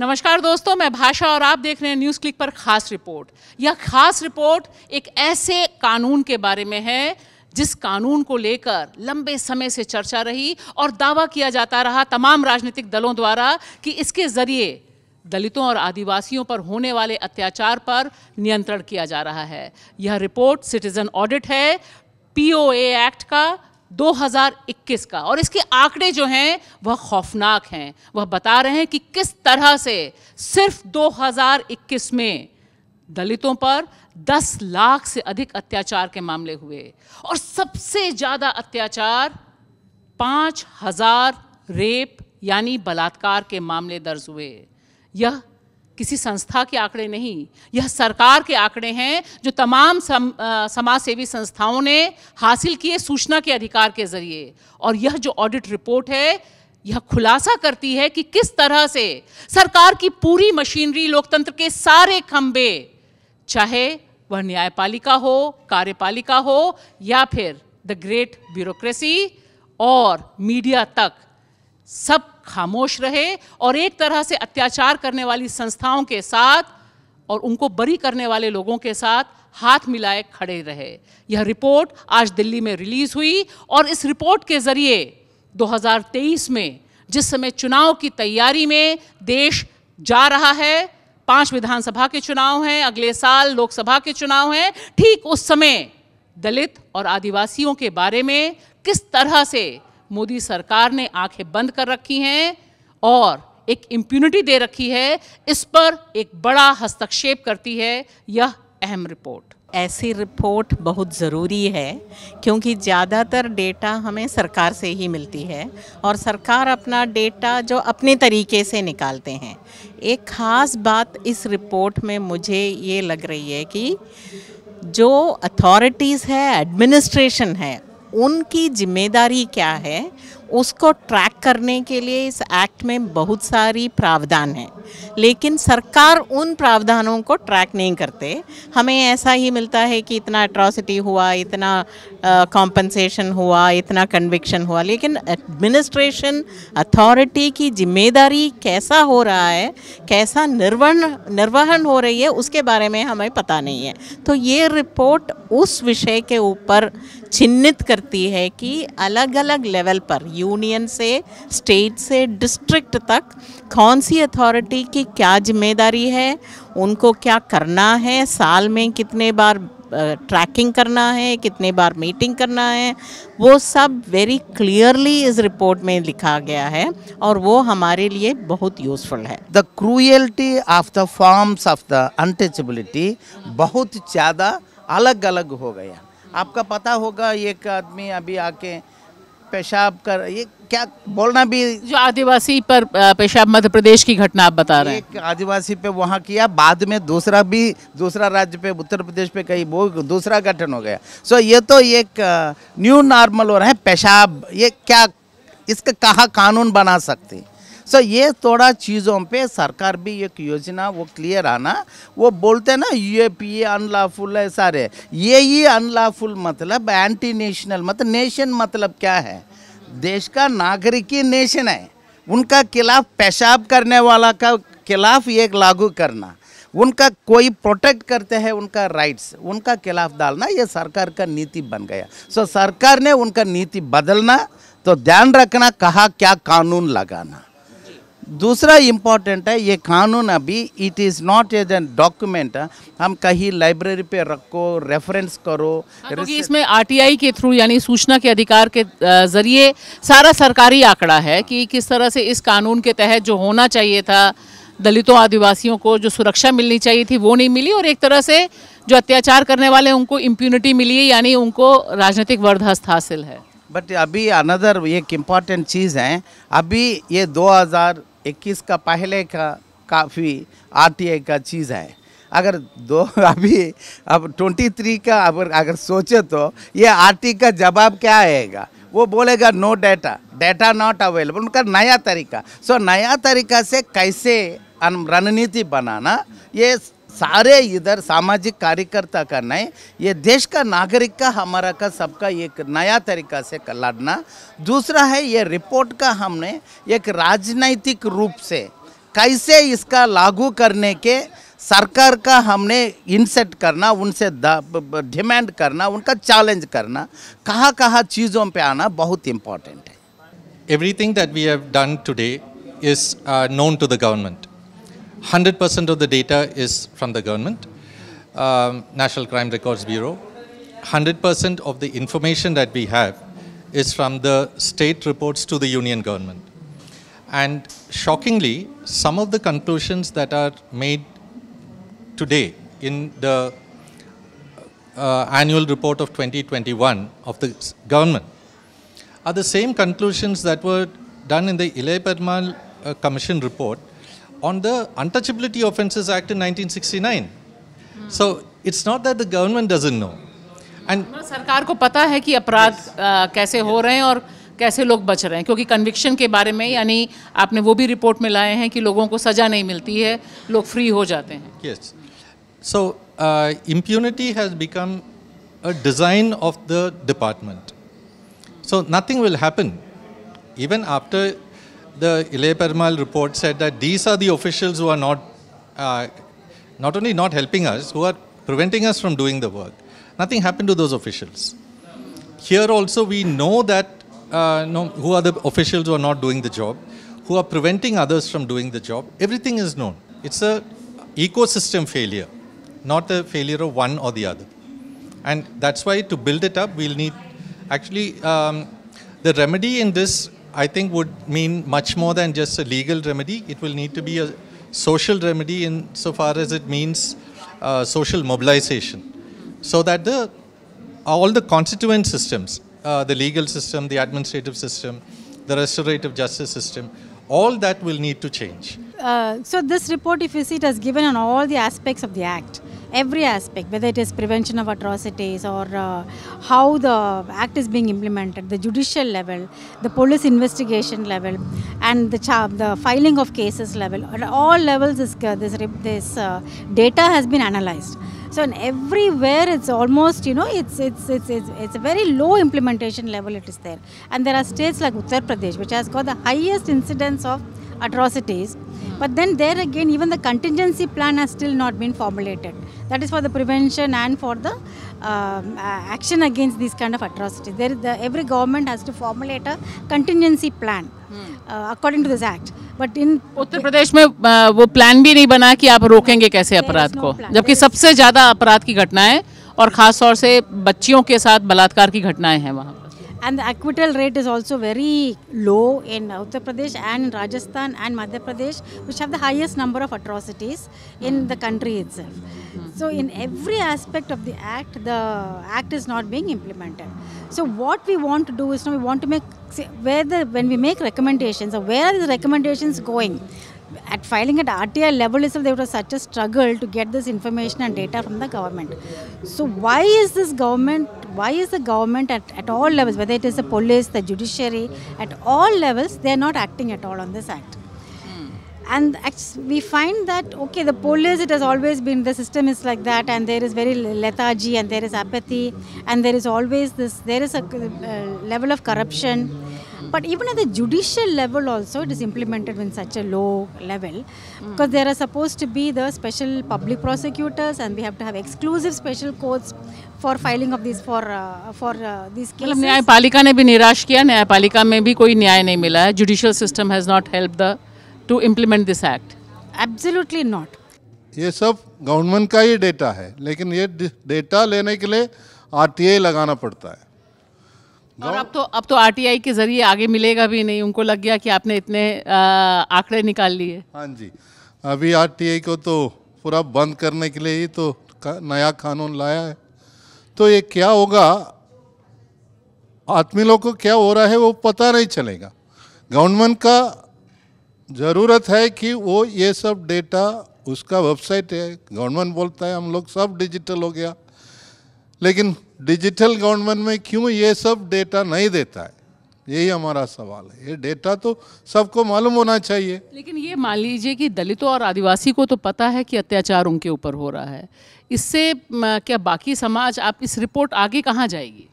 नमस्कार दोस्तों मैं भाषा और आप देख रहे हैं न्यूज़ क्लिक पर खास रिपोर्ट यह खास रिपोर्ट एक ऐसे कानून के बारे में है जिस कानून को लेकर लंबे समय से चर्चा रही और दावा किया जाता रहा तमाम राजनीतिक दलों द्वारा कि इसके ज़रिए दलितों और आदिवासियों पर होने वाले अत्याचार पर नियंत्रण किया जा रहा है यह रिपोर्ट सिटीज़न ऑडिट है पी एक्ट का 2021 का और इसके आंकड़े जो हैं वह खौफनाक हैं वह बता रहे हैं कि किस तरह से सिर्फ 2021 में दलितों पर 10 लाख से अधिक अत्याचार के मामले हुए और सबसे ज़्यादा अत्याचार 5000 हजार रेप यानी बलात्कार के मामले दर्ज हुए यह किसी संस्था के आंकड़े नहीं यह सरकार के आंकड़े हैं जो तमाम सम, समाज सेवी संस्थाओं ने हासिल किए सूचना के अधिकार के जरिए और यह जो ऑडिट रिपोर्ट है यह खुलासा करती है कि किस तरह से सरकार की पूरी मशीनरी लोकतंत्र के सारे खंबे चाहे वह न्यायपालिका हो कार्यपालिका हो या फिर द ग्रेट ब्यूरोक्रेसी और मीडिया तक सब खामोश रहे और एक तरह से अत्याचार करने वाली संस्थाओं के साथ और उनको बरी करने वाले लोगों के साथ हाथ मिलाए खड़े रहे यह रिपोर्ट आज दिल्ली में रिलीज़ हुई और इस रिपोर्ट के ज़रिए 2023 में जिस समय चुनाव की तैयारी में देश जा रहा है पांच विधानसभा के चुनाव हैं अगले साल लोकसभा के चुनाव हैं ठीक उस समय दलित और आदिवासियों के बारे में किस तरह से मोदी सरकार ने आंखें बंद कर रखी हैं और एक इम्प्यूनिटी दे रखी है इस पर एक बड़ा हस्तक्षेप करती है यह अहम रिपोर्ट ऐसी रिपोर्ट बहुत ज़रूरी है क्योंकि ज़्यादातर डेटा हमें सरकार से ही मिलती है और सरकार अपना डेटा जो अपने तरीके से निकालते हैं एक ख़ास बात इस रिपोर्ट में मुझे ये लग रही है कि जो अथॉरिटीज़ है एडमिनिस्ट्रेशन है उनकी जिम्मेदारी क्या है उसको ट्रैक करने के लिए इस एक्ट में बहुत सारी प्रावधान हैं लेकिन सरकार उन प्रावधानों को ट्रैक नहीं करते हमें ऐसा ही मिलता है कि इतना अट्रॉसिटी हुआ इतना कॉम्पनसेशन हुआ इतना कन्विक्शन हुआ लेकिन एडमिनिस्ट्रेशन अथॉरिटी की जिम्मेदारी कैसा हो रहा है कैसा निर्वहन निर्वहन हो रही है उसके बारे में हमें पता नहीं है तो ये रिपोर्ट उस विषय के ऊपर चिन्हित करती है कि अलग अलग लेवल पर यूनियन से स्टेट से डिस्ट्रिक्ट तक कौन सी अथॉरिटी की क्या जिम्मेदारी है उनको क्या करना है साल में कितने बार ट्रैकिंग करना है कितने बार मीटिंग करना है वो सब वेरी क्लियरली इस रिपोर्ट में लिखा गया है और वो हमारे लिए बहुत यूजफुल है the cruelty of the forms of the untouchability बहुत ज़्यादा अलग अलग हो गया आपका पता होगा एक आदमी अभी आके पेशाब कर ये क्या बोलना भी जो आदिवासी पर पेशाब मध्य प्रदेश की घटना आप बता रहे हैं आदिवासी पे वहाँ किया बाद में दूसरा भी दूसरा राज्य पे उत्तर प्रदेश पे कहीं वो दूसरा गठन हो गया सो ये तो एक न्यू नॉर्मल हो रहा है पेशाब ये क्या इसका कहाँ कानून बना सकते हैं सो ये थोड़ा चीज़ों पे सरकार भी एक योजना वो क्लियर आना वो बोलते हैं ना यू पी अनलॉफुल है सारे ये ही अनलॉफुल मतलब एंटी नेशनल मतलब नेशन मतलब क्या है देश का नागरिक ही नेशन है उनका खिलाफ पेशाब करने वाला का खिलाफ एक लागू करना उनका कोई प्रोटेक्ट करते हैं उनका राइट्स उनका खिलाफ डालना ये सरकार का नीति बन गया सो सरकार ने उनका नीति बदलना तो ध्यान रखना कहा क्या कानून लगाना दूसरा इम्पॉर्टेंट है ये कानून अभी it is not as an document हम कहीं लाइब्रेरी पे रखो रेफरेंस करो हाँ, क्योंकि तो इसमें आरटीआई के थ्रू यानी सूचना के अधिकार के ज़रिए सारा सरकारी आंकड़ा है कि किस तरह से इस कानून के तहत जो होना चाहिए था दलितों आदिवासियों को जो सुरक्षा मिलनी चाहिए थी वो नहीं मिली और एक तरह से जो अत्याचार करने वाले उनको इम्प्यूनिटी मिली है यानी उनको राजनीतिक वर्धस्त हासिल है बट अभी अनदर एक इम्पॉर्टेंट चीज़ है अभी ये 2000 इक्कीस का पहले का काफ़ी आरटीआई का चीज़ है अगर दो अभी अब 23 का अगर अगर सोचे तो ये आरटी का जवाब क्या आएगा वो बोलेगा no data data not available उनका नया तरीका सो नया तरीका से कैसे रणनीति बनाना ये सारे इधर सामाजिक कार्यकर्ता का नहीं ये देश का नागरिक का हमारा का सबका एक नया तरीका से लड़ना दूसरा है ये रिपोर्ट का हमने एक राजनैतिक रूप से कैसे इसका लागू करने के सरकार का हमने इंसेट करना उनसे डिमांड करना उनका चैलेंज करना कहाँ कहाँ चीज़ों पे आना बहुत इम्पॉर्टेंट है everything that we have done today is known to the government 100% of the data is from the government, um, National Crime Records Bureau. 100% of the information that we have is from the state reports to the union government. And shockingly, some of the conclusions that are made today in the uh, annual report of 2021 of the government are the same conclusions that were done in the Ilay uh, Commission report on the Untouchability Offences Act in 1969. Hmm. So it's not that the government doesn't know. And सरकार को पता है कि अपराध yes. uh, कैसे yes. हो रहे हैं और कैसे लोग बच रहे हैं क्योंकि कन्विक्शन के बारे में यानी आपने वो भी रिपोर्ट में लाए हैं कि लोगों को सज़ा नहीं मिलती है लोग फ्री हो जाते हैं yes so impunity has become a design of the department. So nothing will happen. Even after the Ilay Permal report said that these are the officials who are not, uh, not only not helping us, who are preventing us from doing the work. Nothing happened to those officials. Here also we know that uh, no, who are the officials who are not doing the job, who are preventing others from doing the job. Everything is known. It's a ecosystem failure, not a failure of one or the other. And that's why to build it up, we'll need actually um, the remedy in this I think would mean much more than just a legal remedy. It will need to be a social remedy insofar as it means uh, social mobilization. So that the all the constituent systems, uh, the legal system, the administrative system, the restorative justice system, all that will need to change. Uh, so this report, if you see, it has given on all the aspects of the act every aspect, whether it is prevention of atrocities or uh, how the act is being implemented, the judicial level, the police investigation level, and the the filing of cases level. At all levels, uh, this this, this uh, data has been analyzed. So in everywhere, it's almost you know it's, it's it's it's it's a very low implementation level. It is there, and there are states like Uttar Pradesh, which has got the highest incidence of atrocities. But then there again, even the contingency plan has still not been formulated. That is for the prevention and for the um, action against these kind of atrocities. There, the, every government has to formulate a contingency plan uh, according to this act. But in Uttar Pradesh में वो plan भी नहीं बना कि आप रोकेंगे कैसे अपराध को जबकि सबसे ज़्यादा अपराध की घटनाएं और ख़ास तौर से बच्चियों के साथ बलात्कार की घटनाएं हैं वहाँ पर And the acquittal rate is also very low in Uttar Pradesh and Rajasthan and Madhya Pradesh, which have the highest number of atrocities in the country itself. So in every aspect of the act, the act is not being implemented. So what we want to do is now we want to make, where the, when we make recommendations, where are the recommendations going? at filing at RTI level itself, there was such a struggle to get this information and data from the government. So why is this government, why is the government at, at all levels, whether it is the police, the judiciary, at all levels, they are not acting at all on this act hmm. and we find that okay the police it has always been the system is like that and there is very lethargy and there is apathy and there is always this there is a uh, level of corruption But even at the judicial level also, it is implemented in such a low level because there are supposed to be the special public prosecutors and we have to have exclusive special courts for filing of these for uh, for uh, these cases. मतलब nyayapalika ne bhi nirash kiya nyayapalika mein bhi koi nyay nahi mila hai judicial system has not helped the to implement this act absolutely not ये सब government का ही data है लेकिन ये data लेने के लिए आरटीआई लगाना पड़ता है और अब तो अब तो आरटीआई के जरिए आगे मिलेगा भी नहीं उनको लग गया कि आपने इतने आंकड़े निकाल लिए हाँ जी अभी आरटीआई को तो पूरा बंद करने के लिए ही तो नया कानून लाया है तो ये क्या होगा आदमी लोग को क्या हो रहा है वो पता नहीं चलेगा गवर्नमेंट का ज़रूरत है कि वो ये सब डेटा उसका वेबसाइट है गवर्नमेंट बोलता है हम लोग सब डिजिटल हो गया लेकिन डिजिटल गवर्नमेंट में क्यों ये सब डेटा नहीं देता है यही हमारा सवाल है ये डेटा तो सबको मालूम होना चाहिए लेकिन ये मान लीजिए कि दलितों और आदिवासी को तो पता है कि अत्याचार उनके ऊपर हो रहा है इससे क्या बाकी समाज आप इस रिपोर्ट आगे कहाँ जाएगी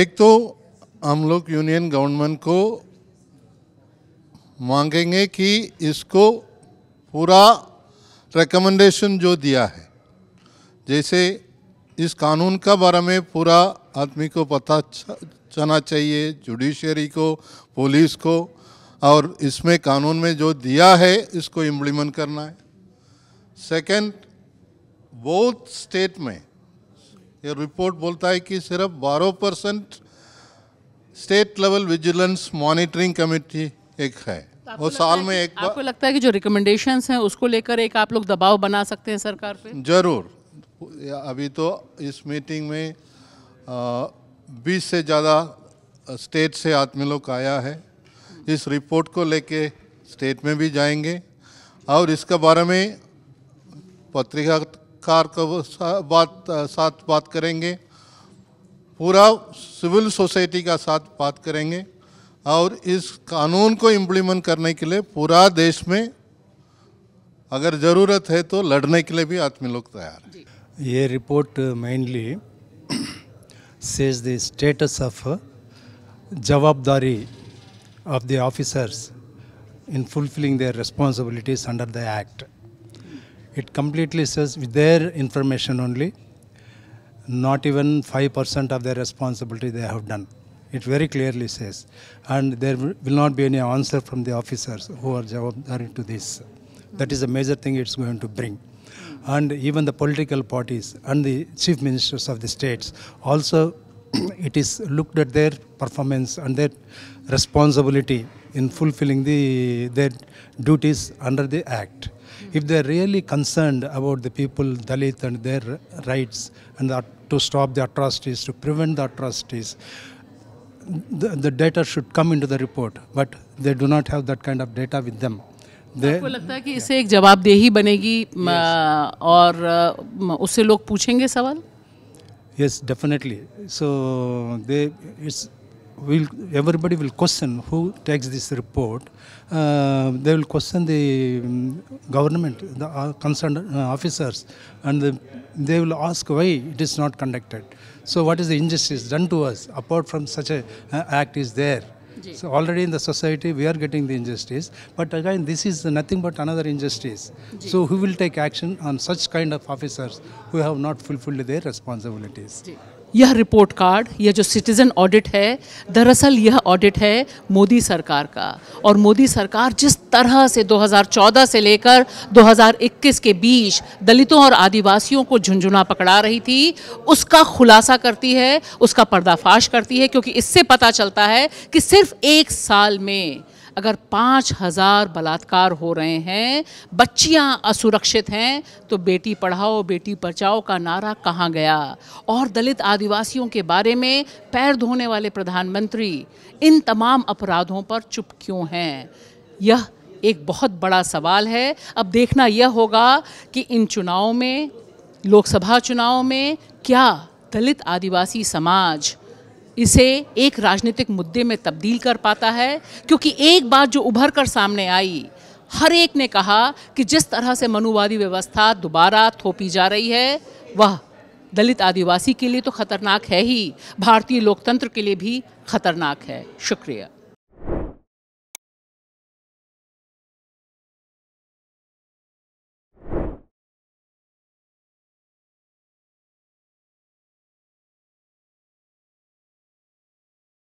एक तो हम लोग यूनियन गवर्नमेंट को मांगेंगे कि इसको पूरा रिकमेंडेशन जो दिया है जैसे इस कानून का बारे में पूरा आदमी को पता चलना चाहिए जुडिशरी को पुलिस को और इसमें कानून में जो दिया है इसको इम्प्लीमेंट करना है सेकंड बोथ स्टेट में ये रिपोर्ट बोलता है कि सिर्फ 12 percent state level vigilance monitoring committee एक है तो वो साल में एक आपको लगता है कि जो रिकमेंडेशंस हैं उसको लेकर एक आप लोग दबाव बना सकते हैं सरकार पे जरूर अभी तो इस मीटिंग में बीस से ज़्यादा स्टेट से आदमी लोग आया है इस रिपोर्ट को लेके स्टेट में भी जाएंगे और इसके बारे में पत्रिकाकार को बात साथ बात करेंगे पूरा सिविल सोसाइटी का साथ बात करेंगे और इस कानून को इम्प्लीमेंट करने के लिए पूरा देश में अगर ज़रूरत है तो लड़ने के लिए भी आदमी लोग तैयार हैं A report mainly says the status of uh, jawabdari of the officers in fulfilling their responsibilities under the act it completely says with their information only not even 5% of their responsibility they have done it very clearly says and there will not be any answer from the officers who are jawabdari to this that is a major thing it's going to bring and even the political parties and the chief ministers of the states also it is looked at their performance and their responsibility in fulfilling the, their duties under the act if they are really concerned about the people, Dalit, and their rights, and to stop the atrocities, to prevent the atrocities, the, the data should come into the report, but they do not have that kind of data with them. आपको लगता है कि इससे एक जवाबदेही बनेगी और उससे लोग पूछेंगे सवाल yes definitely so they it's will everybody will question who takes this report uh, they will question the um, government the uh, concerned uh, officers and the, they will ask why it is not conducted so what is the injustice done to us apart from such a act is there So already in the society we are getting the injustice, but again this is nothing but another injustice. So who will take action on such kind of officers who have not fulfilled their responsibilities? यह report card यह जो citizen audit है दरअसल यह audit है मोदी सरकार का और मोदी सरकार जिस तरह से 2014 से लेकर 2021 के बीच दलितों और आदिवासियों को झुंझुना पकड़ा रही थी उसका खुलासा करती है उसका पर्दाफाश करती है क्योंकि इससे पता चलता है कि सिर्फ एक साल में अगर पाँच हज़ार बलात्कार हो रहे हैं बच्चियां असुरक्षित हैं तो बेटी पढ़ाओ बेटी बचाओ का नारा कहाँ गया और दलित आदिवासियों के बारे में पैर धोने वाले प्रधानमंत्री इन तमाम अपराधों पर चुप क्यों हैं यह एक बहुत बड़ा सवाल है अब देखना यह होगा कि इन चुनावों में लोकसभा चुनाव में क्या दलित आदिवासी समाज इसे एक राजनीतिक मुद्दे में तब्दील कर पाता है क्योंकि एक बात जो उभर कर सामने आई हर एक ने कहा कि जिस तरह से मनुवादी व्यवस्था दोबारा थोपी जा रही है वह दलित आदिवासी के लिए तो खतरनाक है ही भारतीय लोकतंत्र के लिए भी खतरनाक है शुक्रिया